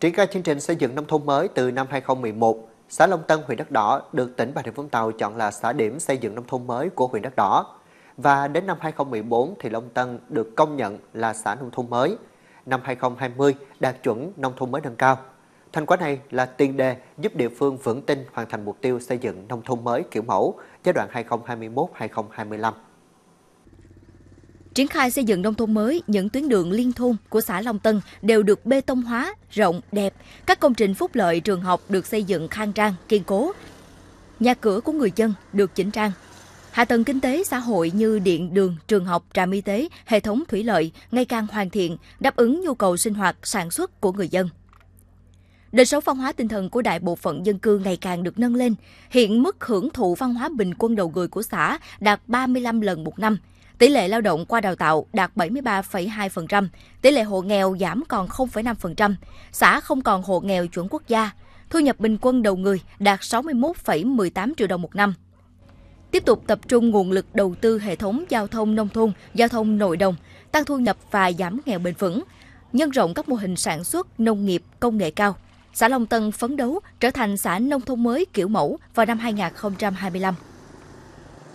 Triển khai chương trình xây dựng nông thôn mới từ năm 2011, xã Long Tân, huyện Đất Đỏ được tỉnh Bà Rịa Vũng Tàu chọn là xã điểm xây dựng nông thôn mới của huyện Đất Đỏ. Và đến năm 2014 thì Long Tân được công nhận là xã nông thôn mới. Năm 2020 đạt chuẩn nông thôn mới nâng cao. Thành quả này là tiền đề giúp địa phương vững tin hoàn thành mục tiêu xây dựng nông thôn mới kiểu mẫu giai đoạn 2021-2025. Triển khai xây dựng nông thôn mới, những tuyến đường liên thôn của xã Long Tân đều được bê tông hóa, rộng, đẹp. Các công trình phúc lợi trường học được xây dựng khang trang, kiên cố. Nhà cửa của người dân được chỉnh trang. Hạ tầng kinh tế xã hội như điện, đường, trường học, trạm y tế, hệ thống thủy lợi ngày càng hoàn thiện, đáp ứng nhu cầu sinh hoạt, sản xuất của người dân đời sống văn hóa tinh thần của đại bộ phận dân cư ngày càng được nâng lên. Hiện mức hưởng thụ văn hóa bình quân đầu người của xã đạt 35 lần một năm tỷ lệ lao động qua đào tạo đạt 73,2%, tỷ lệ hộ nghèo giảm còn 0,5%, xã không còn hộ nghèo chuẩn quốc gia, thu nhập bình quân đầu người đạt 61,18 triệu đồng một năm. Tiếp tục tập trung nguồn lực đầu tư hệ thống giao thông nông thôn, giao thông nội đồng, tăng thu nhập và giảm nghèo bền vững, nhân rộng các mô hình sản xuất nông nghiệp công nghệ cao. Xã Long Tân phấn đấu trở thành xã nông thôn mới kiểu mẫu vào năm 2025.